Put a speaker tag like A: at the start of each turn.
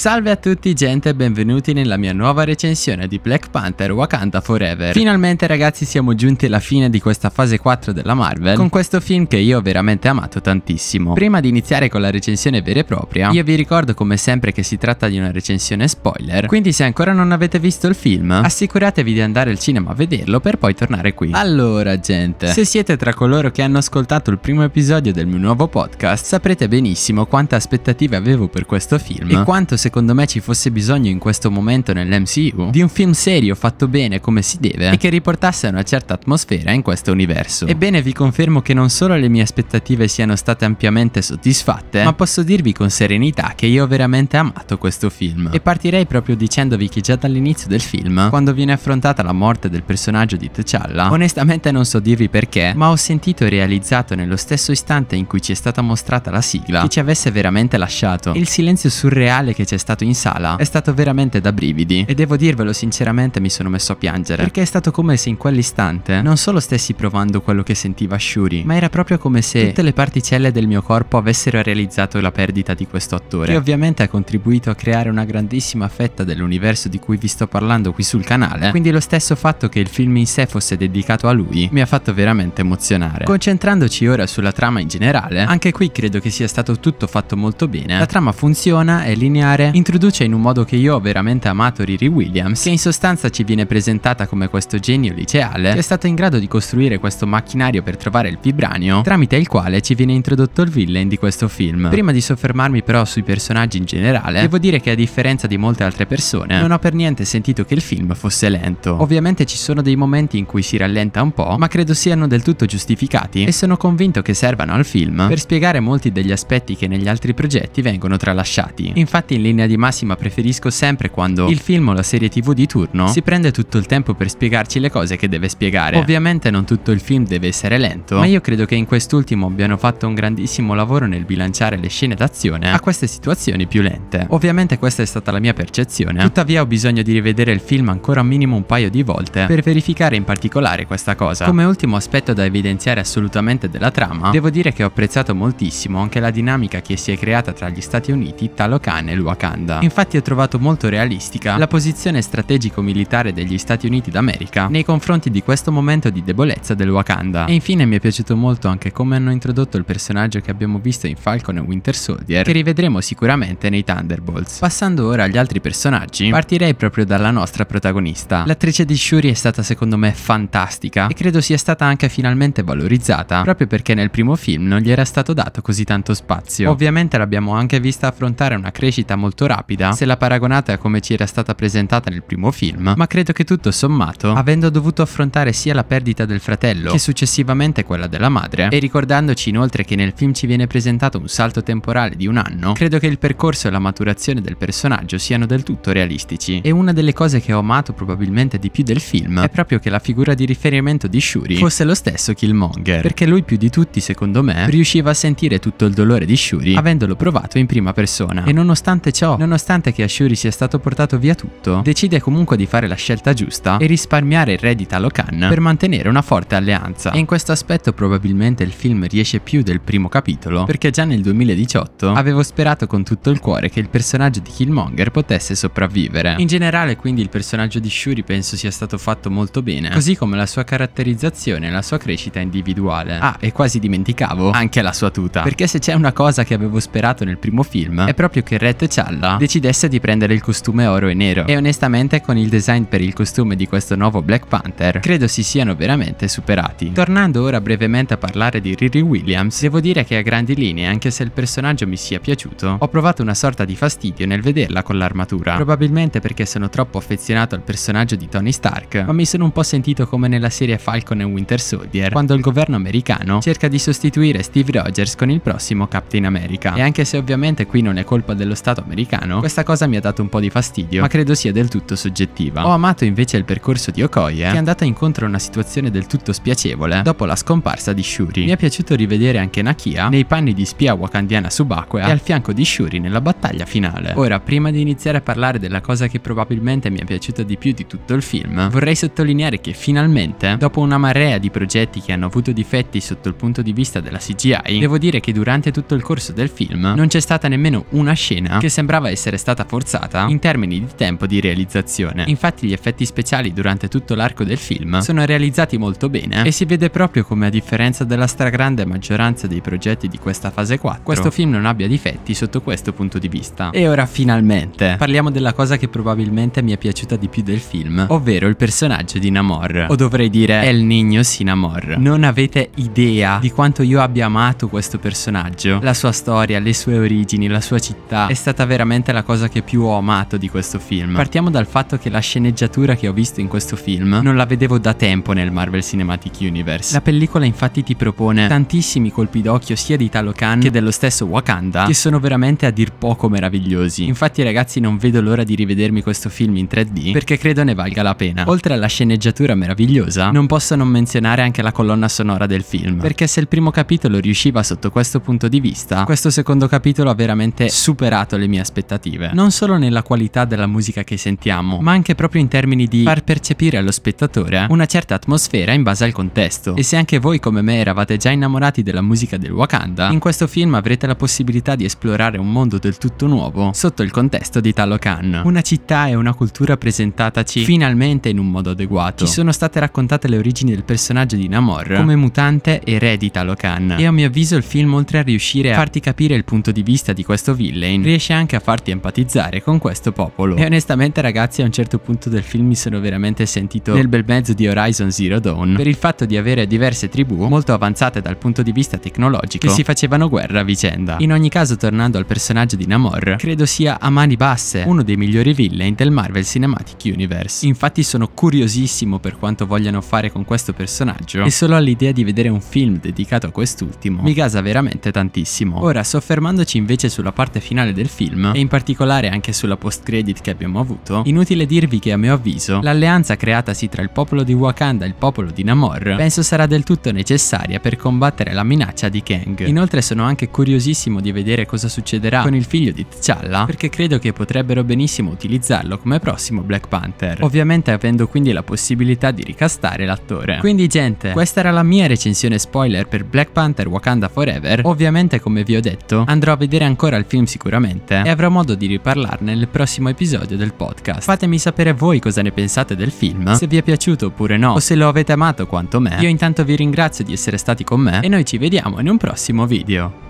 A: Salve a tutti gente e benvenuti nella mia nuova recensione di Black Panther Wakanda Forever Finalmente ragazzi siamo giunti alla fine di questa fase 4 della Marvel Con questo film che io ho veramente amato tantissimo Prima di iniziare con la recensione vera e propria Io vi ricordo come sempre che si tratta di una recensione spoiler Quindi se ancora non avete visto il film Assicuratevi di andare al cinema a vederlo per poi tornare qui Allora gente Se siete tra coloro che hanno ascoltato il primo episodio del mio nuovo podcast Saprete benissimo quante aspettative avevo per questo film E quanto secondo secondo me ci fosse bisogno in questo momento nell'MCU di un film serio fatto bene come si deve e che riportasse una certa atmosfera in questo universo. Ebbene vi confermo che non solo le mie aspettative siano state ampiamente soddisfatte, ma posso dirvi con serenità che io ho veramente amato questo film. E partirei proprio dicendovi che già dall'inizio del film, quando viene affrontata la morte del personaggio di T'Challa, onestamente non so dirvi perché, ma ho sentito e realizzato nello stesso istante in cui ci è stata mostrata la sigla che ci avesse veramente lasciato. Il silenzio surreale che c'è stato in sala è stato veramente da brividi e devo dirvelo sinceramente mi sono messo a piangere perché è stato come se in quell'istante non solo stessi provando quello che sentiva Shuri ma era proprio come se tutte le particelle del mio corpo avessero realizzato la perdita di questo attore che ovviamente ha contribuito a creare una grandissima fetta dell'universo di cui vi sto parlando qui sul canale quindi lo stesso fatto che il film in sé fosse dedicato a lui mi ha fatto veramente emozionare concentrandoci ora sulla trama in generale anche qui credo che sia stato tutto fatto molto bene la trama funziona è lineare introduce in un modo che io ho veramente amato Riri Williams, che in sostanza ci viene presentata come questo genio liceale che è stato in grado di costruire questo macchinario per trovare il vibranio, tramite il quale ci viene introdotto il villain di questo film. Prima di soffermarmi però sui personaggi in generale, devo dire che a differenza di molte altre persone, non ho per niente sentito che il film fosse lento. Ovviamente ci sono dei momenti in cui si rallenta un po', ma credo siano del tutto giustificati e sono convinto che servano al film per spiegare molti degli aspetti che negli altri progetti vengono tralasciati. Infatti in linea linea di massima preferisco sempre quando il film o la serie tv di turno si prende tutto il tempo per spiegarci le cose che deve spiegare. Ovviamente non tutto il film deve essere lento, ma io credo che in quest'ultimo abbiano fatto un grandissimo lavoro nel bilanciare le scene d'azione a queste situazioni più lente. Ovviamente questa è stata la mia percezione, tuttavia ho bisogno di rivedere il film ancora minimo un paio di volte per verificare in particolare questa cosa. Come ultimo aspetto da evidenziare assolutamente della trama, devo dire che ho apprezzato moltissimo anche la dinamica che si è creata tra gli Stati Uniti, Talokan e Luakan propaganda. Infatti ho trovato molto realistica la posizione strategico-militare degli Stati Uniti d'America nei confronti di questo momento di debolezza del Wakanda. E infine mi è piaciuto molto anche come hanno introdotto il personaggio che abbiamo visto in Falcon e Winter Soldier, che rivedremo sicuramente nei Thunderbolts. Passando ora agli altri personaggi, partirei proprio dalla nostra protagonista. L'attrice di Shuri è stata secondo me fantastica e credo sia stata anche finalmente valorizzata, proprio perché nel primo film non gli era stato dato così tanto spazio. Ovviamente l'abbiamo anche vista affrontare una crescita molto molto rapida se la paragonate a come ci era stata presentata nel primo film, ma credo che tutto sommato, avendo dovuto affrontare sia la perdita del fratello che successivamente quella della madre, e ricordandoci inoltre che nel film ci viene presentato un salto temporale di un anno, credo che il percorso e la maturazione del personaggio siano del tutto realistici. E una delle cose che ho amato probabilmente di più del film è proprio che la figura di riferimento di Shuri fosse lo stesso Killmonger, perché lui più di tutti, secondo me, riusciva a sentire tutto il dolore di Shuri avendolo provato in prima persona. E nonostante ciò però, nonostante che a Shuri sia stato portato via tutto, decide comunque di fare la scelta giusta e risparmiare il re di Talokan per mantenere una forte alleanza. E in questo aspetto probabilmente il film riesce più del primo capitolo, perché già nel 2018 avevo sperato con tutto il cuore che il personaggio di Killmonger potesse sopravvivere. In generale quindi il personaggio di Shuri penso sia stato fatto molto bene, così come la sua caratterizzazione e la sua crescita individuale. Ah, e quasi dimenticavo, anche la sua tuta. Perché se c'è una cosa che avevo sperato nel primo film, è proprio che Red Charlie spalla decidesse di prendere il costume oro e nero e onestamente con il design per il costume di questo nuovo Black Panther credo si siano veramente superati. Tornando ora brevemente a parlare di Riri Williams, devo dire che a grandi linee anche se il personaggio mi sia piaciuto, ho provato una sorta di fastidio nel vederla con l'armatura, probabilmente perché sono troppo affezionato al personaggio di Tony Stark, ma mi sono un po' sentito come nella serie Falcon e Winter Soldier, quando il governo americano cerca di sostituire Steve Rogers con il prossimo Captain America. E anche se ovviamente qui non è colpa dello Stato americano, americano, questa cosa mi ha dato un po' di fastidio, ma credo sia del tutto soggettiva. Ho amato invece il percorso di Okoye, che è andata incontro a una situazione del tutto spiacevole dopo la scomparsa di Shuri. Mi è piaciuto rivedere anche Nakia nei panni di spia wakandiana subacquea e al fianco di Shuri nella battaglia finale. Ora, prima di iniziare a parlare della cosa che probabilmente mi è piaciuta di più di tutto il film, vorrei sottolineare che finalmente, dopo una marea di progetti che hanno avuto difetti sotto il punto di vista della CGI, devo dire che durante tutto il corso del film non c'è stata nemmeno una scena che sembra sembrava essere stata forzata in termini di tempo di realizzazione. Infatti gli effetti speciali durante tutto l'arco del film sono realizzati molto bene e si vede proprio come a differenza della stragrande maggioranza dei progetti di questa fase 4, questo film non abbia difetti sotto questo punto di vista. E ora finalmente parliamo della cosa che probabilmente mi è piaciuta di più del film, ovvero il personaggio di Namor, o dovrei dire El Niño Sinamor. Non avete idea di quanto io abbia amato questo personaggio, la sua storia, le sue origini, la sua città, è stata veramente veramente la cosa che più ho amato di questo film. Partiamo dal fatto che la sceneggiatura che ho visto in questo film non la vedevo da tempo nel Marvel Cinematic Universe. La pellicola infatti ti propone tantissimi colpi d'occhio sia di Talokan che dello stesso Wakanda, che sono veramente a dir poco meravigliosi. Infatti ragazzi non vedo l'ora di rivedermi questo film in 3D perché credo ne valga la pena. Oltre alla sceneggiatura meravigliosa, non posso non menzionare anche la colonna sonora del film, perché se il primo capitolo riusciva sotto questo punto di vista, questo secondo capitolo ha veramente superato le mie aspettative aspettative, non solo nella qualità della musica che sentiamo, ma anche proprio in termini di far percepire allo spettatore una certa atmosfera in base al contesto. E se anche voi come me eravate già innamorati della musica del Wakanda, in questo film avrete la possibilità di esplorare un mondo del tutto nuovo sotto il contesto di Talokan. Una città e una cultura presentataci finalmente in un modo adeguato. Ci sono state raccontate le origini del personaggio di Namor come mutante e re di Talokan. E a mio avviso il film oltre a riuscire a farti capire il punto di vista di questo villain, riesce anche a a farti empatizzare con questo popolo. E onestamente ragazzi a un certo punto del film mi sono veramente sentito nel bel mezzo di Horizon Zero Dawn per il fatto di avere diverse tribù molto avanzate dal punto di vista tecnologico che si facevano guerra a vicenda. In ogni caso tornando al personaggio di Namor, credo sia a mani basse uno dei migliori villain del Marvel Cinematic Universe. Infatti sono curiosissimo per quanto vogliano fare con questo personaggio e solo all'idea di vedere un film dedicato a quest'ultimo mi gasa veramente tantissimo. Ora soffermandoci invece sulla parte finale del film, e in particolare anche sulla post credit che abbiamo avuto, inutile dirvi che a mio avviso l'alleanza creatasi tra il popolo di Wakanda e il popolo di Namor penso sarà del tutto necessaria per combattere la minaccia di Kang. Inoltre sono anche curiosissimo di vedere cosa succederà con il figlio di T'Challa perché credo che potrebbero benissimo utilizzarlo come prossimo Black Panther, ovviamente avendo quindi la possibilità di ricastare l'attore. Quindi gente, questa era la mia recensione spoiler per Black Panther Wakanda Forever, ovviamente come vi ho detto andrò a vedere ancora il film sicuramente e avrò avrò modo di riparlarne nel prossimo episodio del podcast. Fatemi sapere voi cosa ne pensate del film, se vi è piaciuto oppure no, o se lo avete amato quanto me. Io intanto vi ringrazio di essere stati con me e noi ci vediamo in un prossimo video.